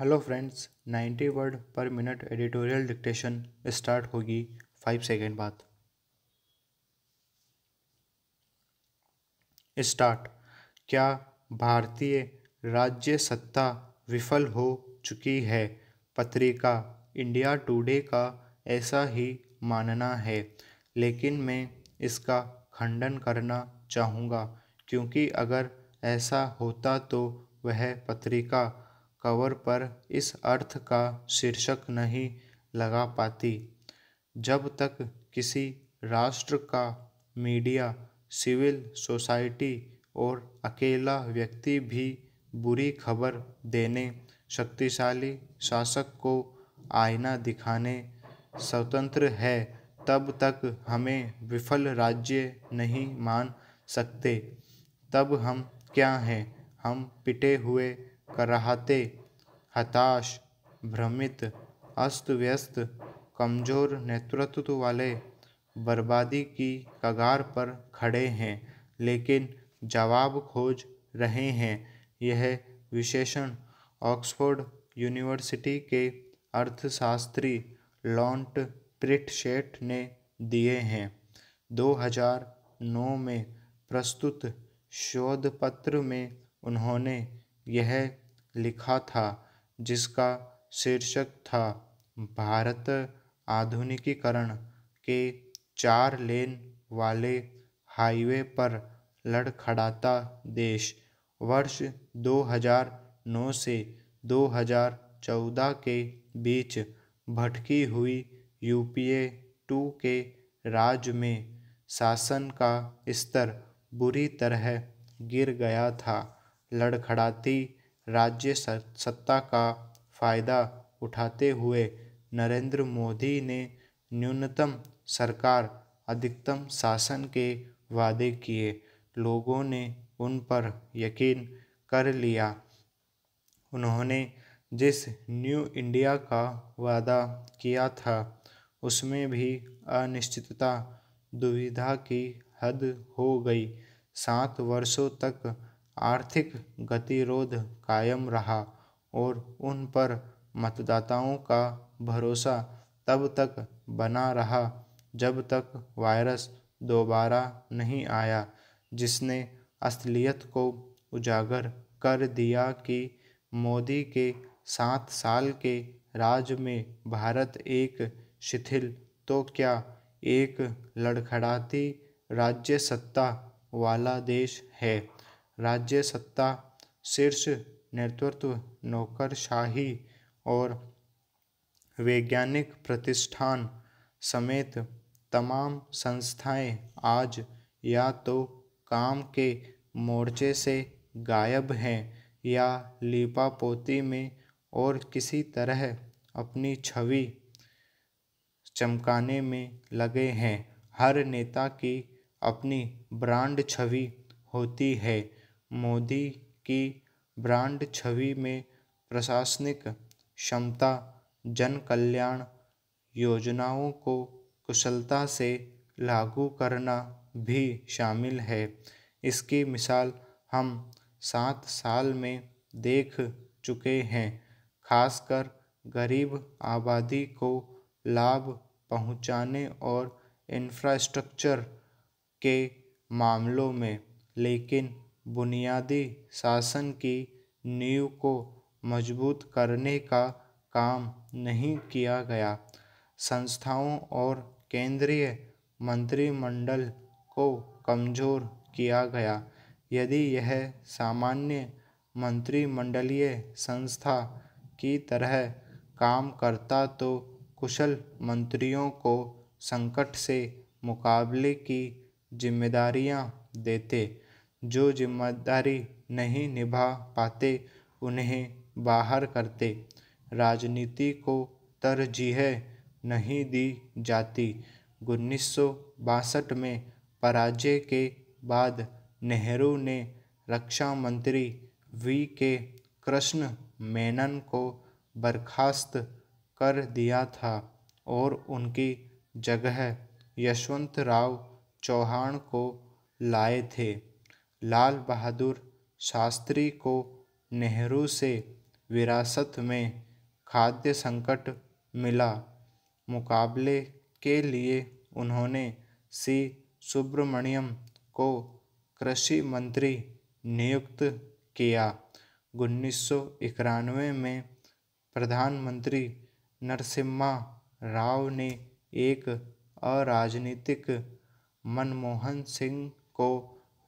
hello friends 90 word पर minute editorial dictation start होगी five second बाद स्टार्ट क्या भारतीय राज्य सत्ता विफल हो चुकी है पत्रिका इंडिया टुडे का ऐसा ही मानना है लेकिन मैं इसका खंडन करना चाहूँगा क्योंकि अगर ऐसा होता तो वह पत्रिका कवर पर इस अर्थ का शीर्षक नहीं लगा पाती जब तक किसी राष्ट्र का मीडिया सिविल सोसाइटी और अकेला व्यक्ति भी बुरी खबर देने शक्तिशाली शासक को आईना दिखाने स्वतंत्र है तब तक हमें विफल राज्य नहीं मान सकते तब हम क्या हैं हम पिटे हुए कराहते हताश भ्रमित अस्त व्यस्त कमज़ोर नेतृत्व वाले बर्बादी की कगार पर खड़े हैं लेकिन जवाब खोज रहे हैं यह विशेषण ऑक्सफोर्ड यूनिवर्सिटी के अर्थशास्त्री लॉन्ट प्रिटशेट ने दिए हैं 2009 में प्रस्तुत शोध पत्र में उन्होंने यह लिखा था जिसका शीर्षक था भारत आधुनिकीकरण के चार लेन वाले हाईवे पर लड़खड़ाता देश वर्ष 2009 से 2014 के बीच भटकी हुई यूपीए टू के राज्य में शासन का स्तर बुरी तरह गिर गया था लड़खड़ाती राज्य सत्ता का फ़ायदा उठाते हुए नरेंद्र मोदी ने न्यूनतम सरकार अधिकतम शासन के वादे किए लोगों ने उन पर यकीन कर लिया उन्होंने जिस न्यू इंडिया का वादा किया था उसमें भी अनिश्चितता दुविधा की हद हो गई सात वर्षों तक आर्थिक गतिरोध कायम रहा और उन पर मतदाताओं का भरोसा तब तक बना रहा जब तक वायरस दोबारा नहीं आया जिसने असलियत को उजागर कर दिया कि मोदी के सात साल के राज में भारत एक शिथिल तो क्या एक लड़खड़ाती राज्य सत्ता वाला देश है राज्य सत्ता शीर्ष नेतृत्व नौकरशाही और वैज्ञानिक प्रतिष्ठान समेत तमाम संस्थाएं आज या तो काम के मोर्चे से गायब हैं या लिपापोती में और किसी तरह अपनी छवि चमकाने में लगे हैं हर नेता की अपनी ब्रांड छवि होती है मोदी की ब्रांड छवि में प्रशासनिक क्षमता जन कल्याण योजनाओं को कुशलता से लागू करना भी शामिल है इसकी मिसाल हम सात साल में देख चुके हैं खासकर गरीब आबादी को लाभ पहुंचाने और इंफ्रास्ट्रक्चर के मामलों में लेकिन बुनियादी शासन की नींव को मजबूत करने का काम नहीं किया गया संस्थाओं और केंद्रीय मंत्रिमंडल को कमज़ोर किया गया यदि यह सामान्य मंत्रिमंडलीय संस्था की तरह काम करता तो कुशल मंत्रियों को संकट से मुकाबले की जिम्मेदारियां देते जो जिम्मेदारी नहीं निभा पाते उन्हें बाहर करते राजनीति को तरजीह नहीं दी जाती उन्नीस में पराजय के बाद नेहरू ने रक्षा मंत्री वी के कृष्ण मेनन को बर्खास्त कर दिया था और उनकी जगह यशवंत राव चौहान को लाए थे लाल बहादुर शास्त्री को नेहरू से विरासत में खाद्य संकट मिला मुकाबले के लिए उन्होंने सी सुब्रमण्यम को कृषि मंत्री नियुक्त किया उन्नीस में प्रधानमंत्री नरसिम्हा राव ने एक अराजनीतिक मनमोहन सिंह को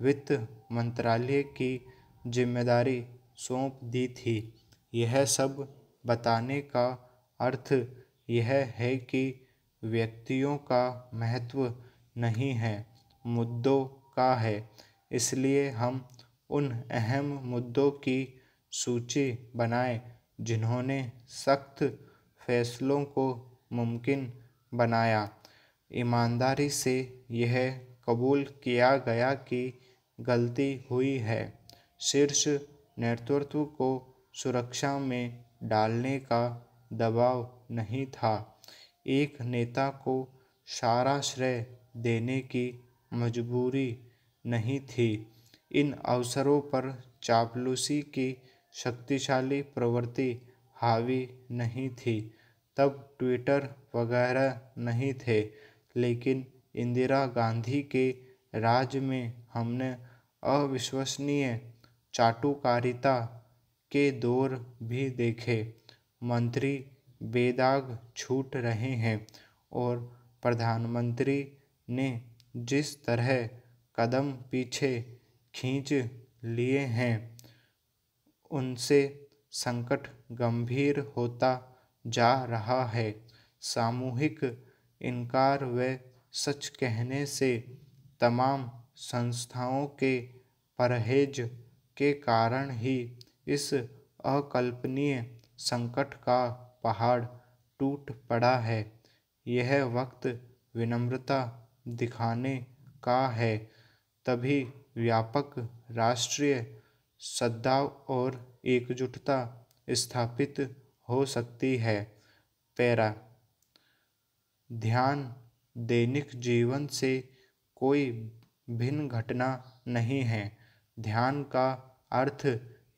वित्त मंत्रालय की जिम्मेदारी सौंप दी थी यह सब बताने का अर्थ यह है कि व्यक्तियों का महत्व नहीं है मुद्दों का है इसलिए हम उन अहम मुद्दों की सूची बनाएं जिन्होंने सख्त फैसलों को मुमकिन बनाया ईमानदारी से यह कबूल किया गया कि गलती हुई है शीर्ष नेतृत्व को सुरक्षा में डालने का दबाव नहीं था एक नेता को सारा श्रेय देने की मजबूरी नहीं थी इन अवसरों पर चापलूसी की शक्तिशाली प्रवृत्ति हावी नहीं थी तब ट्विटर वगैरह नहीं थे लेकिन इंदिरा गांधी के राज में हमने अविश्वसनीय चाटुकारिता के दौर भी देखे मंत्री बेदाग छूट रहे हैं और प्रधानमंत्री ने जिस तरह कदम पीछे खींच लिए हैं उनसे संकट गंभीर होता जा रहा है सामूहिक इनकार व सच कहने से तमाम संस्थाओं के परहेज के कारण ही इस अकल्पनीय संकट का पहाड़ टूट पड़ा है यह वक्त विनम्रता दिखाने का है तभी व्यापक राष्ट्रीय सद्भाव और एकजुटता स्थापित हो सकती है पैरा ध्यान दैनिक जीवन से कोई भिन्न घटना नहीं है ध्यान का अर्थ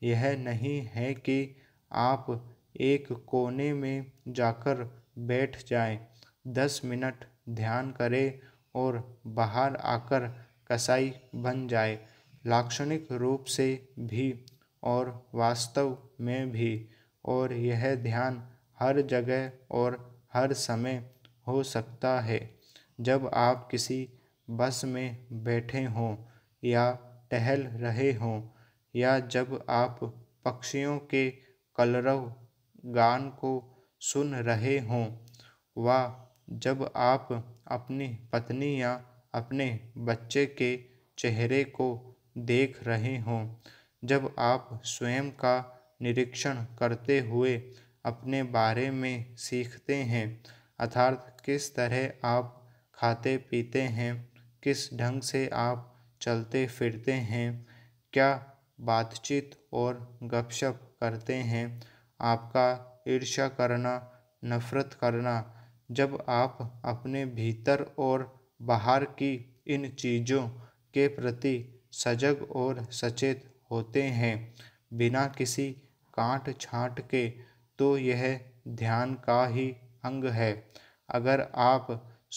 यह नहीं है कि आप एक कोने में जाकर बैठ जाएं, दस मिनट ध्यान करें और बाहर आकर कसाई बन जाए लाक्षणिक रूप से भी और वास्तव में भी और यह ध्यान हर जगह और हर समय हो सकता है जब आप किसी बस में बैठे हों या टहल रहे हों या जब आप पक्षियों के कलरव गान को सुन रहे हों व जब आप अपनी पत्नी या अपने बच्चे के चेहरे को देख रहे हों जब आप स्वयं का निरीक्षण करते हुए अपने बारे में सीखते हैं अर्थात किस तरह आप खाते पीते हैं किस ढंग से आप चलते फिरते हैं क्या बातचीत और गपशप करते हैं आपका ईर्ष्या करना नफ़रत करना जब आप अपने भीतर और बाहर की इन चीज़ों के प्रति सजग और सचेत होते हैं बिना किसी काट छाँट के तो यह ध्यान का ही अंग है अगर आप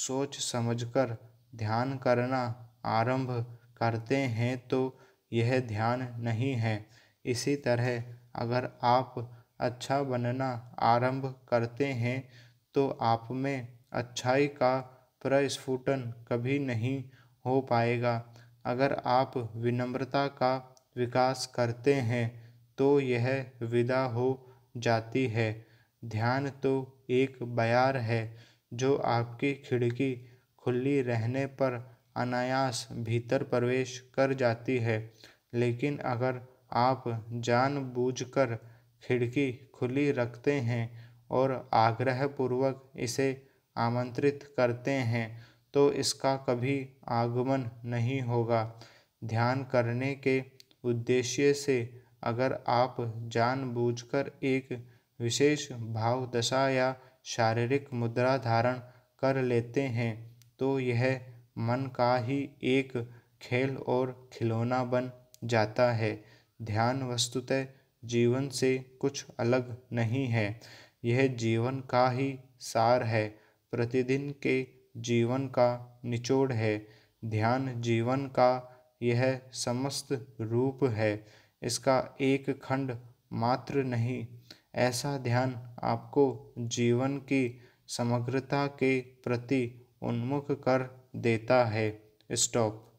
सोच समझकर ध्यान करना आरंभ करते हैं तो यह ध्यान नहीं है इसी तरह अगर आप अच्छा बनना आरंभ करते हैं तो आप में अच्छाई का प्रस्फुटन कभी नहीं हो पाएगा अगर आप विनम्रता का विकास करते हैं तो यह विदा हो जाती है ध्यान तो एक बयार है जो आपकी खिड़की खुली रहने पर अनायास भीतर प्रवेश कर जाती है लेकिन अगर आप जानबूझकर खिड़की खुली रखते हैं और आग्रहपूर्वक इसे आमंत्रित करते हैं तो इसका कभी आगमन नहीं होगा ध्यान करने के उद्देश्य से अगर आप जानबूझकर एक विशेष भाव दशा या शारीरिक मुद्रा धारण कर लेते हैं तो यह मन का ही एक खेल और खिलौना बन जाता है ध्यान वस्तुतः जीवन से कुछ अलग नहीं है यह जीवन का ही सार है प्रतिदिन के जीवन का निचोड़ है ध्यान जीवन का यह समस्त रूप है इसका एक खंड मात्र नहीं ऐसा ध्यान आपको जीवन की समग्रता के प्रति उन्मुख कर देता है स्टॉप